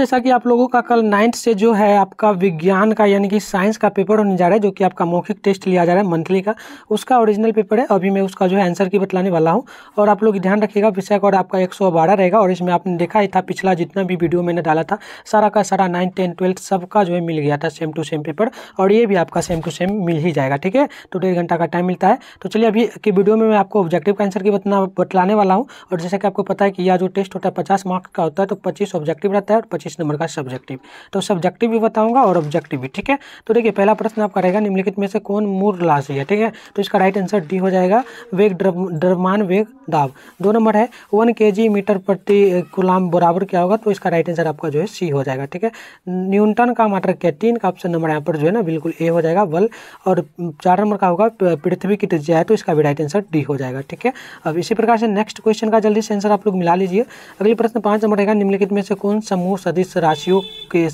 जैसा कि आप लोगों का कल नाइन्थ से जो है आपका विज्ञान का यानी कि साइंस का पेपर होने जा रहा है जो कि आपका मौखिक टेस्ट लिया जा रहा है मंथली का उसका ओरिजिनल पेपर है अभी मैं उसका जो है आंसर की बतलाने वाला हूं और आप लोग ध्यान रखिएगा विषय कोड आपका एक रहेगा और इसमें आपने देखा ही था पिछला जितना भी वीडियो मैंने डाला था सारा का सारा नाइन्थ टेन ट्वेल्थ सबका जो है मिल गया था सेम टू सेम पेपर और ये भी आपका सेम टू सेम मिल ही जाएगा ठीक है तो डेढ़ घंटा का टाइम मिलता है तो चलिए अभी की वीडियो में मैं आपको ऑब्जेक्टिव का आंसर की बतलाने वाला हूँ और जैसा कि आपको पता है कि यह जो टेस्ट होता है पचास मार्क्स का होता है तो पच्चीस ऑब्जेक्टिव रहता है और पच्चीस पच्चीस नंबर का सब्जेक्टिव तो सब्जेक्टिव भी बताऊंगा और ऑब्जेक्टिव भी ठीक है तो देखिए पहला प्रश्न आपका रहेगा निम्नलिखित में से कौन मूर राशि है ठीक है तो इसका राइट आंसर डी हो जाएगा वेग ड्रमान वेग दाब दो नंबर है वन के मीटर प्रति गुलाम बराबर क्या होगा तो इसका राइट आंसर आपका जो है सी हो जाएगा ठीक है न्यूनतन का मात्र क्या तीन का ऑप्शन नंबर यहाँ पर जो है ना बिल्कुल ए हो जाएगा बल और चार नंबर का होगा पृथ्वी की त्रिज्या है तो इसका भी राइट आंसर डी हो जाएगा ठीक है अब इसी प्रकार से नेक्स्ट क्वेश्चन का जल्दी से आंसर आप लोग मिला लीजिए अगले प्रश्न पांच नंबर रहेगा निम्नलिखित में से कौन समूह सदी सदिश राशियों के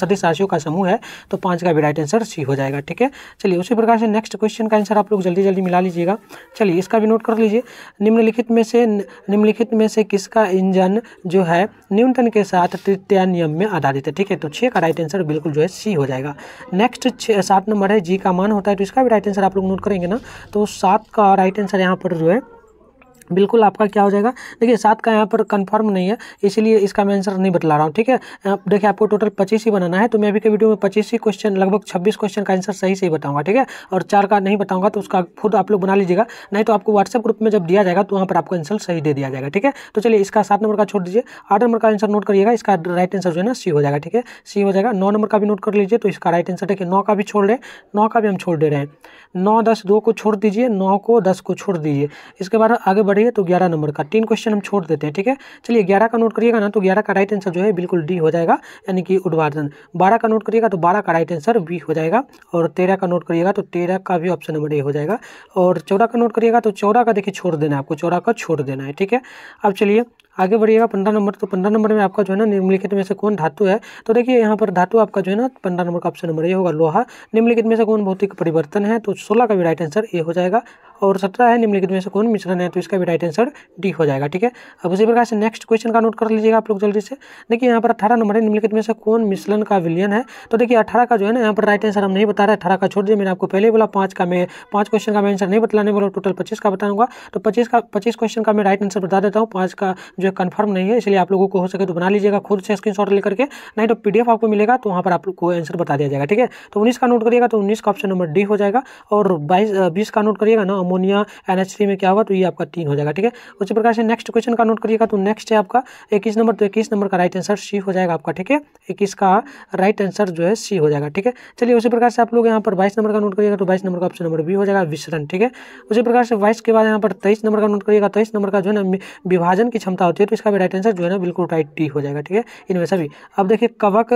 सदिश राशियों का समूह है तो पाँच का भी राइट आंसर सी हो जाएगा ठीक है चलिए उसी प्रकार से नेक्स्ट क्वेश्चन का आंसर आप लोग जल्दी जल्दी मिला लीजिएगा चलिए इसका भी नोट कर लीजिए निम्नलिखित में से निम्नलिखित में से किसका इंजन जो है न्यूनतन के साथ तृतीय नियम में आधारित है ठीक है तो छः का राइट आंसर बिल्कुल जो है सी हो जाएगा नेक्स्ट छः नंबर है जी का मान होता है तो इसका भी राइट आंसर आप लोग नोट करेंगे ना तो सात का राइट आंसर यहाँ पर जो है बिल्कुल आपका क्या हो जाएगा देखिए सात का यहाँ पर कंफर्म नहीं है इसीलिए इसका मैं आंसर नहीं बतला रहा हूँ ठीक है देखिए आपको टोटल पच्चीस ही बनाना है तो मैं अभी के वीडियो में पच्चीस ही क्वेश्चन लगभग छब्बीस क्वेश्चन का आंसर सही सही बताऊंगा ठीक है और चार का नहीं बताऊंगा तो उसका खुद आप लोग बना लीजिएगा नहीं तो आपको व्हाट्सएप ग्रुप में जब दिया जाएगा तो वहाँ पर आपको आंसर सही दे दिया जाएगा ठीक है तो चलिए इसका सात नंबर का छोड़ दीजिए आठ नंबर का आंसर नोट करिएगा इसका राइट आंसर जो है ना सी हो जाएगा ठीक है सी हो जाएगा नौ नंबर का भी नोट कर लीजिए तो इसका राइट आंसर देखिए नौ का भी छोड़ रहे हैं नौ का भी हम छोड़ दे रहे हैं नौ दस दो को छोड़ दीजिए नौ को दस को छोड़ दीजिए इसके बाद आगे बढ़े रही है तो ग्यारह नंबर का तीन क्वेश्चन हम छोड़ देते हैं ठीक है चलिए ग्यारह का नोट करिएगा ना तो ग्यारह का राइट आंसर जो है बिल्कुल डी हो जाएगा यानी कि उद्वार्धन बारह का नोट करिएगा तो बारह का राइट आंसर बी हो जाएगा और तेरह का नोट करिएगा तो तेरह का भी ऑप्शन नंबर ए हो जाएगा और चौदह का नोट करिएगा तो चौदह का देखिए छोड़ देना है आपको चौदह का छोड़ देना है ठीक है अब चलिए आगे बढ़िएगा पंद्रह नंबर तो पंद्रह नंबर में आपका जो है ना निम्नलिखित में से कौन धातु है तो देखिए यहाँ पर धातु आपका जो है ना पंद्रह नंबर का ऑप्शन नंबर ये होगा लोहा निम्नलिखित में से कौन भौतिक परिवर्तन है तो सोलह का भी राइट आंसर ए हो जाएगा और सत्रह है निम्नलिखित में से कौन मिश्रण है तो इसका भी राइट आंसर डी हो जाएगा ठीक है अब उसी प्रकार से नेक्स्ट क्वेश्चन का नोट कर लीजिएगा आप लोग जल्दी से देखिए यहाँ पर अठारह नंबर है निम्नलिखित में से कौन मिश्रण का विलियन है तो देखिए अठारह का जो है ना यहाँ पर राइट आंसर हम नहीं बता रहे अठारह का छोड़ दिया मैंने आपको पहले बोला पाँच का मैं पाँच क्वेश्चन का मैं आंसर नहीं बताने वाला टोटल पच्चीस का बताऊंगा तो पच्चीस का पच्चीस क्वेश्चन का मैं राइट आंसर बता देता हूँ पाँच का जो है कन्फर्म नहीं है इसलिए आप लोगों को हो सके तो बना लीजिएगा खुद से स्क्रीन शॉट लेकर के नहीं तो पी आपको मिलेगा तो वहाँ पर आपको आंसर बता दिया जाएगा ठीक है तो उन्नीस का नोट करिएगा तो उन्नीस का ऑप्शन नंबर डी हो जाएगा और बाईस बीस का नोट करिएगा ना अमोनिया एन में क्या होगा तो ये आपका तीन हो जाएगा ठीक है उसी प्रकार से नेक्स्ट क्वेश्चन का नोट करिएगा तो नेक्स्ट है आपका इक्कीस नंबर तो इक्कीस नंबर का राइट आंसर सी हो जाएगा आपका ठीक है इक्कीस का राइट आंसर जो है सी हो जाएगा ठीक है चलिए उसी प्रकार से आप लोग यहाँ पर बाईस नंबर का नोट करिएगा तो बाईस नंबर का ऑप्शन नंबर बी हो जाएगा विश्रण ठीक है उसी प्रकार से बाईस के बाद यहाँ पर तेईस नंबर का नोट करिएगा तेईस नंबर का जो है ना विभाजन की क्षमता होती है तो इसका भी राइट आंसर जो है ना बिल्कुल राइट डी हो जाएगा ठीक है इनमें से भी अब देखिए कवक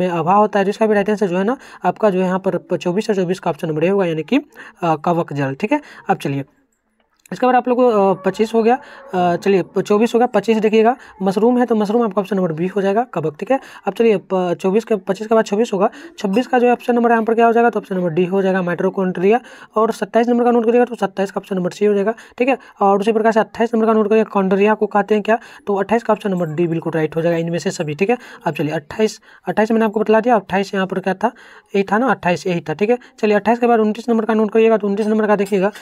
में अभाव होता है तो इसका भी राइट आंसर जो है ना आपका जो है यहाँ पर चौबीस से चौबीस का ऑप्शन नंबर होगा यानी कि कवक जल ठीक है अब चलिए इसके बाद आप लोग को पच्चीस हो गया चलिए चौबीस हो गया पच्चीस देखिएगा मशरूम है तो मशरूम आपका ऑप्शन नंबर बी हो जाएगा कबक ठीक है अब चलिए चौबीस के पच्चीस के बाद छब्बीस होगा छब्बीस का जो ऑप्शन नंबर यहाँ पर क्या हो जाएगा तो ऑप्शन नंबर डी हो जाएगा माइट्रोकॉन्ट्रिया और सत्ताईस नंबर का नोट करिएगा तो सत्ताईस का ऑप्शन नंबर सी हो जाएगा ठीक है और उसी प्रकार से अट्ठाईस नंबर का नोट करिएगा कॉन्ड्रिया को कहते हैं क्या तो अट्ठाईस का ऑप्शन नंबर डी बिल्कुल राइट हो जाएगा इनमें से सभी ठीक है अब चलिए अट्ठाईस अट्ठाईस मैंने आपको बता दिया अट्ठाईस यहाँ पर क्या था यही था ना अट्ठाईस यही था ठीक है चलिए अट्ठाईस के बाद उन्तीस नंबर का नोट करिएगा तो उन्तीस नंबर का देखिएगा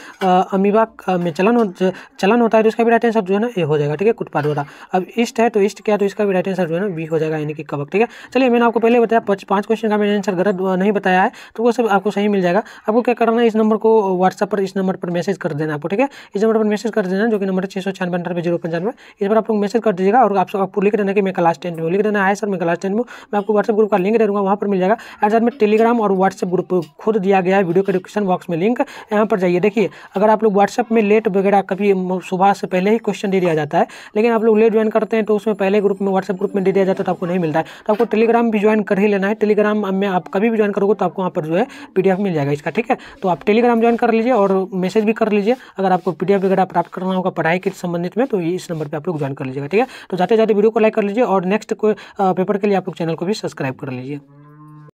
अमीबा में चलन चलन होता है तो इसका भी राइट आंसर जो है ना ए हो जाएगा ठीक है कुटपाद वाला अब ईस्ट है तो ईस्ट क्या तो इसका भी राइट आंसर जो है ना बी हो जाएगा यानी कि कबक ठीक है चलिए मैंने आपको पहले बताया पाँच क्वेश्चन का मैंने आंसर गलत नहीं बताया है तो वो सब आपको सही मिल जाएगा आपको क्या करना है इस नंबर को व्हाट्सअप पर इस नंबर पर मैसेज कर देना आपको ठीक है इस नंबर पर मैसेज कर देना जो कि नंबर छः सौ जीरो पंचानवे इस पर आप लोग मैसेज कर दीजिएगा और आप आपको लिख देना कि मैं क्लास टेन में लिख देना है हाँ, सर मैं क्लास टेन में मैं आपको व्हाट्सअप ग्रुप का लिंक दे दूँगा वहाँ पर मिल जाएगा एट साथ में टेलीग्राम और व्हाट्सअप ग्रुप खुद दिया गया है वीडियो के डिस्क्रिप्शन बॉक्स में लिंक यहाँ पर जाइए देखिए अगर आप लोग व्हाट्सअप में लेट डेट वगैरह कभी सुबह से पहले ही क्वेश्चन दे दिया जाता है लेकिन आप लोग लेट ज्वाइन करते हैं तो उसमें पहले ग्रुप में व्हाट्सएप ग्रुप में दे दिया जाता है तो आपको नहीं मिलता है तो आपको टेलीग्राम भी ज्वाइन कर ही लेना है टेलीग्राम में आप कभी भी ज्वाइन करोगे तो आपको वहाँ पर जो है पी मिल जाएगा इसका ठीक है तो आप टेलीग्राम ज्वाइन कर लीजिए और मैसेज भी कर लीजिए अगर आपको पी वगैरह प्राप्त करना होगा पढ़ाई के संबंधित में तो इस नंबर पर आप लोग ज्वाइन कर लीजिएगा ठीक है तो जाते जाते वीडियो को लाइक कर लीजिए और नेक्स्ट पेपर के लिए आप लोग चैनल को भी सब्सक्राइब कर लीजिए